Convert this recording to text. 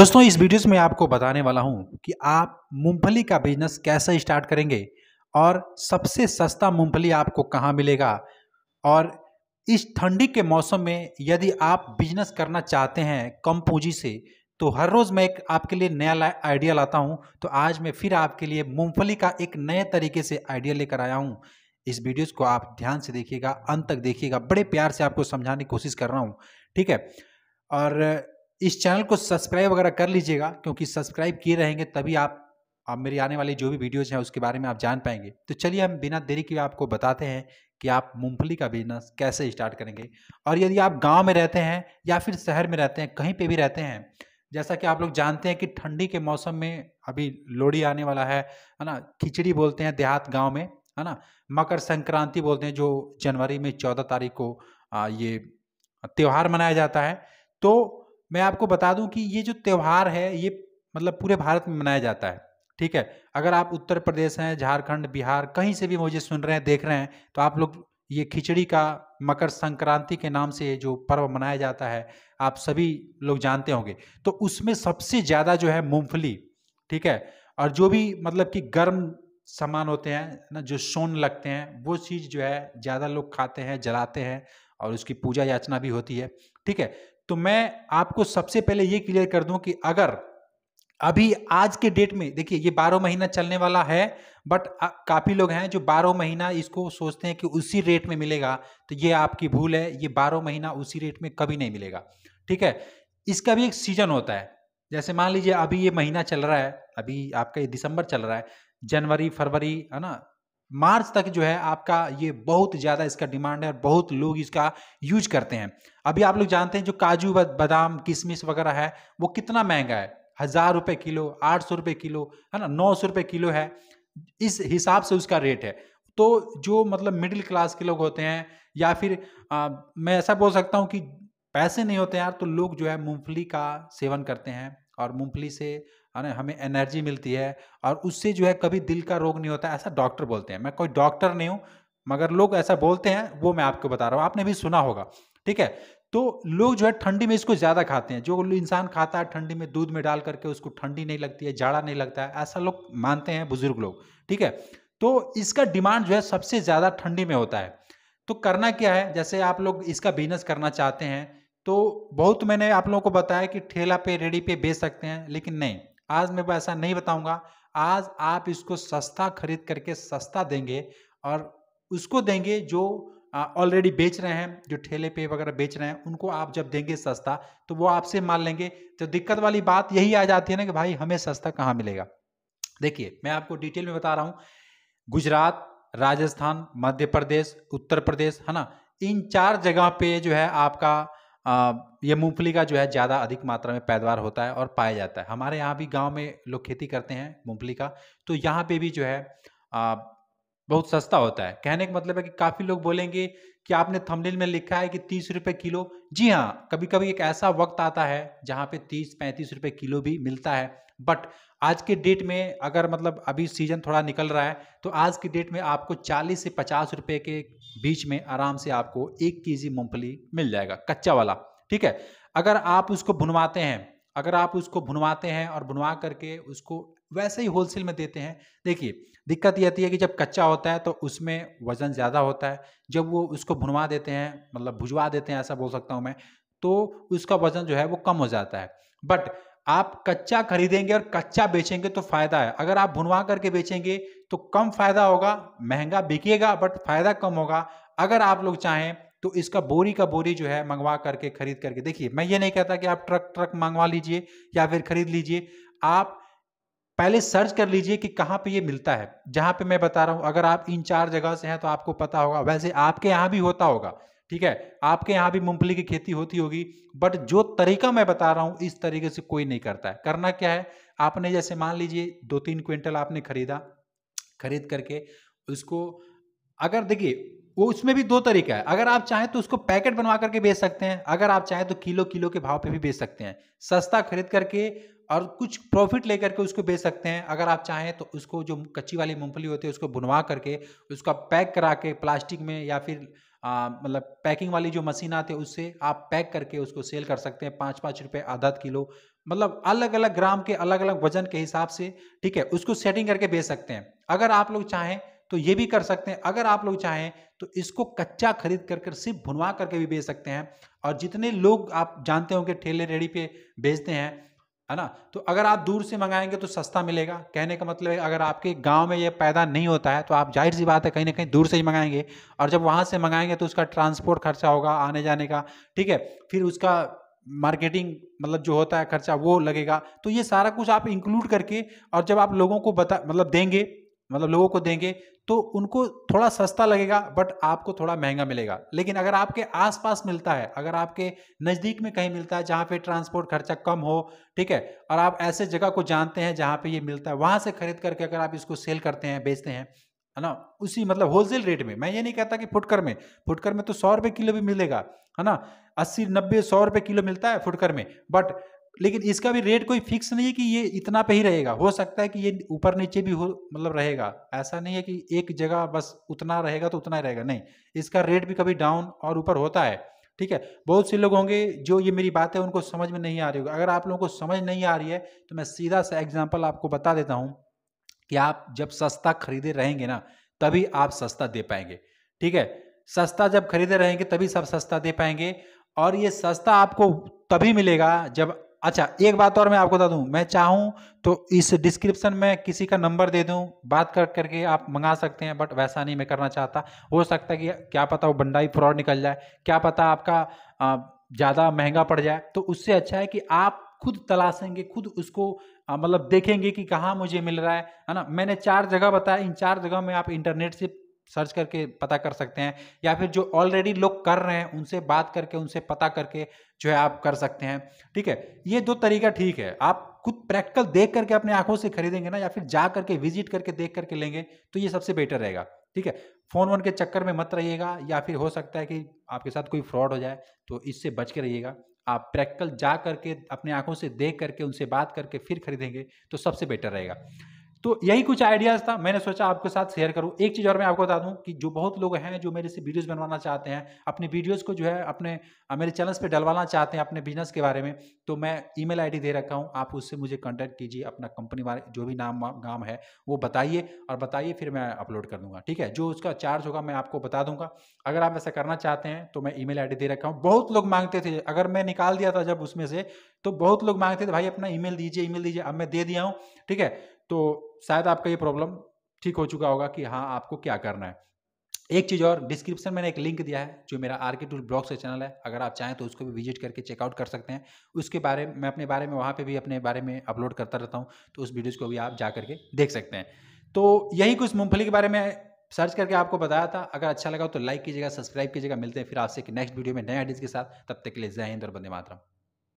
दोस्तों इस वीडियोस में आपको बताने वाला हूं कि आप मूंगफली का बिजनेस कैसे स्टार्ट करेंगे और सबसे सस्ता मूंगफली आपको कहां मिलेगा और इस ठंडी के मौसम में यदि आप बिजनेस करना चाहते हैं कम पूंजी से तो हर रोज़ मैं एक आपके लिए नया आइडिया लाता हूं तो आज मैं फिर आपके लिए मूंगफली का एक नए तरीके से आइडिया लेकर आया हूँ इस वीडियोज को आप ध्यान से देखिएगा अंत तक देखिएगा बड़े प्यार से आपको समझाने की कोशिश कर रहा हूँ ठीक है और इस चैनल को सब्सक्राइब वगैरह कर लीजिएगा क्योंकि सब्सक्राइब किए रहेंगे तभी आप आप मेरी आने वाली जो भी वीडियोज़ हैं उसके बारे में आप जान पाएंगे तो चलिए हम बिना देरी के आपको बताते हैं कि आप मूंगफली का बिजनेस कैसे स्टार्ट करेंगे और यदि आप गांव में रहते हैं या फिर शहर में रहते हैं कहीं पे भी रहते हैं जैसा कि आप लोग जानते हैं कि ठंडी के मौसम में अभी लोहड़ी आने वाला है है ना खिचड़ी बोलते हैं देहात गाँव में है ना मकर संक्रांति बोलते हैं जो जनवरी में चौदह तारीख को ये त्यौहार मनाया जाता है तो मैं आपको बता दूं कि ये जो त्यौहार है ये मतलब पूरे भारत में मनाया जाता है ठीक है अगर आप उत्तर प्रदेश हैं झारखंड बिहार कहीं से भी मुझे सुन रहे हैं देख रहे हैं तो आप लोग ये खिचड़ी का मकर संक्रांति के नाम से जो पर्व मनाया जाता है आप सभी लोग जानते होंगे तो उसमें सबसे ज़्यादा जो है मूँगफली ठीक है और जो भी मतलब कि गर्म सामान होते हैं ना जो सोन लगते हैं वो चीज़ जो है ज़्यादा लोग खाते हैं जलाते हैं और उसकी पूजा याचना भी होती है ठीक है तो मैं आपको सबसे पहले ये क्लियर कर दूं कि अगर अभी आज के डेट में देखिए ये बारह महीना चलने वाला है बट काफ़ी लोग हैं जो बारह महीना इसको सोचते हैं कि उसी रेट में मिलेगा तो ये आपकी भूल है ये बारह महीना उसी रेट में कभी नहीं मिलेगा ठीक है इसका भी एक सीजन होता है जैसे मान लीजिए अभी ये महीना चल रहा है अभी आपका ये दिसंबर चल रहा है जनवरी फरवरी है ना मार्च तक जो है आपका ये बहुत ज़्यादा इसका डिमांड है और बहुत लोग इसका यूज करते हैं अभी आप लोग जानते हैं जो काजू बादाम किशमिश वगैरह है वो कितना महंगा है हज़ार रुपये किलो आठ सौ रुपये किलो है ना नौ सौ रुपये किलो है इस हिसाब से उसका रेट है तो जो मतलब मिडिल क्लास के लोग होते हैं या फिर आ, मैं ऐसा बोल सकता हूँ कि पैसे नहीं होते यार तो लोग जो है मूँगफली का सेवन करते हैं और मूंगफली से है ना हमें एनर्जी मिलती है और उससे जो है कभी दिल का रोग नहीं होता ऐसा डॉक्टर बोलते हैं मैं कोई डॉक्टर नहीं हूँ मगर लोग ऐसा बोलते हैं वो मैं आपको बता रहा हूँ आपने भी सुना होगा ठीक है तो लोग जो है ठंडी में इसको ज़्यादा खाते हैं जो इंसान खाता है ठंडी में दूध में डाल करके उसको ठंडी नहीं लगती है जाड़ा नहीं लगता है ऐसा लोग मानते हैं बुजुर्ग लोग ठीक है तो इसका डिमांड जो है सबसे ज़्यादा ठंडी में होता है तो करना क्या है जैसे आप लोग इसका बिजनेस करना चाहते हैं तो बहुत मैंने आप लोगों को बताया कि ठेला पे रेडी पे बेच सकते हैं लेकिन नहीं आज मैं ऐसा नहीं बताऊंगा आज आप इसको सस्ता खरीद करके सस्ता देंगे और उसको देंगे जो ऑलरेडी बेच रहे हैं जो ठेले पे वगैरह बेच रहे हैं उनको आप जब देंगे सस्ता तो वो आपसे मान लेंगे तो दिक्कत वाली बात यही आ जाती है ना कि भाई हमें सस्ता कहाँ मिलेगा देखिए मैं आपको डिटेल में बता रहा हूँ गुजरात राजस्थान मध्य प्रदेश उत्तर प्रदेश है ना इन चार जगह पे जो है आपका ये मूंगफली का जो है ज़्यादा अधिक मात्रा में पैदावार होता है और पाया जाता है हमारे यहाँ भी गांव में लोग खेती करते हैं मूंगफली का तो यहाँ पे भी जो है आ, बहुत सस्ता होता है कहने का मतलब है कि काफ़ी लोग बोलेंगे कि आपने थंबनेल में लिखा है कि तीस रुपये किलो जी हाँ कभी कभी एक ऐसा वक्त आता है जहाँ पे तीस पैंतीस रुपये किलो भी मिलता है बट आज के डेट में अगर मतलब अभी सीजन थोड़ा निकल रहा है तो आज की डेट में आपको 40 से 50 रुपए के बीच में आराम से आपको एक के जी मूँगफली मिल जाएगा कच्चा वाला ठीक है अगर आप उसको भुनवाते हैं अगर आप उसको भुनवाते हैं और भुनवा करके उसको वैसे ही होलसेल में देते हैं देखिए दिक्कत यह आती है कि जब कच्चा होता है तो उसमें वज़न ज़्यादा होता है जब वो उसको भुनवा देते हैं मतलब भुजवा देते हैं ऐसा बोल सकता हूँ मैं तो उसका वज़न जो है वो कम हो जाता है बट आप कच्चा खरीदेंगे और कच्चा बेचेंगे तो फायदा है अगर आप भुनवा करके बेचेंगे तो कम फायदा होगा महंगा बिकेगा बट फायदा कम होगा अगर आप लोग चाहें तो इसका बोरी का बोरी जो है मंगवा करके खरीद करके देखिए मैं ये नहीं कहता कि आप ट्रक ट्रक मंगवा लीजिए या फिर खरीद लीजिए आप पहले सर्च कर लीजिए कि कहाँ पे ये मिलता है जहाँ पे मैं बता रहा हूँ अगर आप इन चार जगह से हैं तो आपको पता होगा वैसे आपके यहाँ भी होता होगा ठीक है आपके यहाँ भी मूंगफली की खेती होती होगी बट जो तरीका मैं बता रहा हूँ इस तरीके से कोई नहीं करता है करना क्या है आपने जैसे मान लीजिए दो तीन क्विंटल आपने खरीदा खरीद करके उसको अगर देखिए वो उसमें भी दो तरीका है अगर आप चाहें तो उसको पैकेट बनवा करके बेच सकते हैं अगर आप चाहें तो किलो किलो के भाव पे भी बेच सकते हैं सस्ता खरीद करके और कुछ प्रॉफिट लेकर के उसको बेच सकते हैं अगर आप चाहें तो उसको जो कच्ची वाली मूंगफली होती है उसको भुनवा करके उसका पैक करा के प्लास्टिक में या फिर मतलब पैकिंग वाली जो मशीन आती है उससे आप पैक करके उसको सेल कर सकते हैं पाँच पाँच रुपये आधा किलो मतलब अलग अलग ग्राम के अलग अलग वजन के हिसाब से ठीक है उसको सेटिंग करके बेच सकते हैं अगर आप लोग चाहें तो ये भी कर सकते हैं अगर आप लोग चाहें तो इसको कच्चा खरीद कर कर सिर्फ भुनवा करके भी बेच सकते हैं और जितने लोग आप जानते होंगे ठेले रेडी पे बेचते हैं है ना तो अगर आप दूर से मंगाएंगे तो सस्ता मिलेगा कहने का मतलब है अगर आपके गांव में ये पैदा नहीं होता है तो आप जाहिर सी बात है कहीं ना कहीं दूर से ही मंगाएंगे और जब वहाँ से मंगाएंगे तो उसका ट्रांसपोर्ट खर्चा होगा आने जाने का ठीक है फिर उसका मार्केटिंग मतलब जो होता है खर्चा वो लगेगा तो ये सारा कुछ आप इंक्लूड करके और जब आप लोगों को बता मतलब देंगे मतलब लोगों को देंगे तो उनको थोड़ा सस्ता लगेगा बट आपको थोड़ा महंगा मिलेगा लेकिन अगर आपके आसपास मिलता है अगर आपके नज़दीक में कहीं मिलता है जहाँ पे ट्रांसपोर्ट खर्चा कम हो ठीक है और आप ऐसे जगह को जानते हैं जहाँ पे ये मिलता है वहाँ से खरीद करके अगर आप इसको सेल करते हैं बेचते हैं है ना उसी मतलब होलसेल रेट में मैं ये नहीं कहता कि फुटकर में फुटकर में तो सौ रुपये किलो भी मिलेगा है ना अस्सी नब्बे सौ रुपये किलो मिलता है फुटकर में बट लेकिन इसका भी रेट कोई फिक्स नहीं है कि ये इतना पे ही रहेगा हो सकता है कि ये ऊपर नीचे भी हो मतलब रहेगा ऐसा नहीं है कि एक जगह बस उतना रहेगा तो उतना ही रहेगा नहीं इसका रेट भी कभी डाउन और ऊपर होता है ठीक है बहुत से लोग होंगे जो ये मेरी बात है उनको समझ में नहीं आ रही होगी अगर आप लोगों को समझ नहीं आ रही है तो मैं सीधा सा एग्जाम्पल आपको बता देता हूँ कि आप जब सस्ता खरीदे रहेंगे ना तभी आप सस्ता दे पाएंगे ठीक है सस्ता जब खरीदे रहेंगे तभी सब सस्ता दे पाएंगे और ये सस्ता आपको तभी मिलेगा जब अच्छा एक बात और मैं आपको बता दूं मैं चाहूं तो इस डिस्क्रिप्शन में किसी का नंबर दे दूं बात कर करके आप मंगा सकते हैं बट वैसा नहीं मैं करना चाहता हो सकता है कि क्या पता वो बंडाई फ्रॉड निकल जाए क्या पता आपका ज़्यादा महंगा पड़ जाए तो उससे अच्छा है कि आप खुद तलाशेंगे खुद उसको मतलब देखेंगे कि कहाँ मुझे मिल रहा है है ना मैंने चार जगह बताया इन चार जगह में आप इंटरनेट से सर्च करके पता कर सकते हैं या फिर जो ऑलरेडी लोग कर रहे हैं उनसे बात करके उनसे पता करके जो है आप कर सकते हैं ठीक है ये दो तरीका ठीक है आप खुद प्रैक्टिकल देख करके अपने आंखों से खरीदेंगे ना या फिर जा करके विजिट करके देख करके लेंगे तो ये सबसे बेटर रहेगा ठीक है फ़ोन वोन के चक्कर में मत रहिएगा या फिर हो सकता है कि आपके साथ कोई फ्रॉड हो जाए तो इससे बच के रहिएगा आप प्रैक्टिकल जा करके अपने आंखों से देख करके उनसे बात करके फिर खरीदेंगे तो सबसे बेटर रहेगा तो यही कुछ आइडियाज था मैंने सोचा आपके साथ शेयर करूं एक चीज़ और मैं आपको बता दूं कि जो बहुत लोग हैं जो मेरे से वीडियोस बनवाना चाहते हैं अपनी वीडियोस को जो है अपने मेरे चैनल्स पे डलवाना चाहते हैं अपने बिजनेस के बारे में तो मैं ईमेल आईडी दे रखा हूं आप उससे मुझे कॉन्टैक्ट कीजिए अपना कंपनी वाले जो भी नाम गाम है वो बताइए और बताइए फिर मैं अपलोड कर दूंगा ठीक है जो उसका चार्ज होगा मैं आपको बता दूंगा अगर आप ऐसा करना चाहते हैं तो मैं ई मेल दे रखा हूँ बहुत लोग मांगते थे अगर मैं निकाल दिया था जब उसमें से तो बहुत लोग मांगते थे भाई अपना ई दीजिए ई दीजिए अब मैं दे दिया हूँ ठीक है तो शायद आपका ये प्रॉब्लम ठीक हो चुका होगा कि हाँ आपको क्या करना है एक चीज़ और डिस्क्रिप्शन में एक लिंक दिया है जो मेरा आर के टूल ब्लॉग से चैनल है अगर आप चाहें तो उसको भी विजिट करके चेकआउट कर सकते हैं उसके बारे में अपने बारे में वहाँ पे भी अपने बारे में अपलोड करता रहता हूँ तो उस वीडियोज़ को भी आप जा करके देख सकते हैं तो यही कुछ मूँगफली के बारे में सर्च करके आपको बताया था अगर अच्छा लगा तो लाइक कीजिएगा सब्सक्राइब कीजिएगा मिलते हैं फिर आपसे एक नेक्स्ट वीडियो में नए आइडियज़ के साथ तब तक के लिए जय हिंद और बंदे मातरम